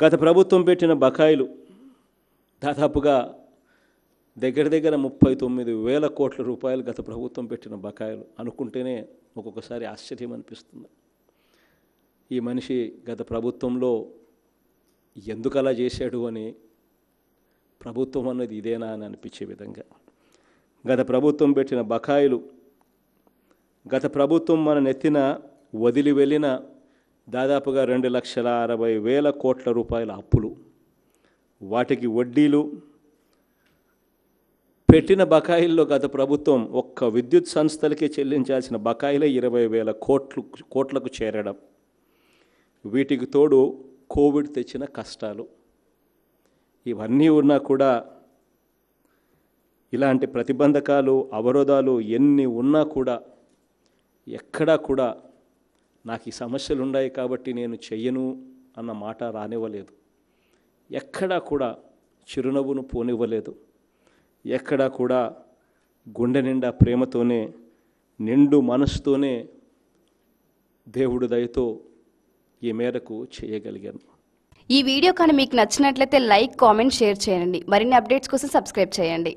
గత ప్రభుత్వం పెట్టిన బకాయిలు దాదాపుగా దగ్గర దగ్గర ముప్పై తొమ్మిది వేల కోట్ల రూపాయలు గత ప్రభుత్వం పెట్టిన బకాయిలు అనుకుంటేనే ఒక్కొక్కసారి ఆశ్చర్యం అనిపిస్తుంది ఈ మనిషి గత ప్రభుత్వంలో ఎందుకు అలా చేశాడు అని ప్రభుత్వం అన్నది ఇదేనా అని అనిపించే విధంగా గత ప్రభుత్వం పెట్టిన బకాయిలు గత ప్రభుత్వం మన నెత్తిన వదిలి వెళ్ళిన దాదాపుగా రెండు లక్షల అరవై వేల కోట్ల రూపాయల అప్పులు వాటికి వడ్డీలు పెట్టిన బకాయిల్లో గత ప్రభుత్వం ఒక్క విద్యుత్ సంస్థలకే చెల్లించాల్సిన బకాయిలే ఇరవై వేల కోట్లు కోట్లకు చేరడం వీటికి తోడు కోవిడ్ తెచ్చిన కష్టాలు ఇవన్నీ ఉన్నా కూడా ఇలాంటి ప్రతిబంధకాలు అవరోధాలు ఎన్ని ఉన్నా కూడా ఎక్కడా కూడా నాకు ఈ సమస్యలు ఉన్నాయి కాబట్టి నేను చెయ్యను అన్న మాట రానివ్వలేదు ఎక్కడా కూడా చిరునవ్వును పోనివ్వలేదు ఎక్కడా కూడా గుండె నిండా ప్రేమతోనే నిండు మనసుతోనే దేవుడు దయతో ఈ మేరకు చేయగలిగాను ఈ వీడియో కానీ మీకు నచ్చినట్లయితే లైక్ కామెంట్ షేర్ చేయండి మరిన్ని అప్డేట్స్ కోసం సబ్స్క్రైబ్ చేయండి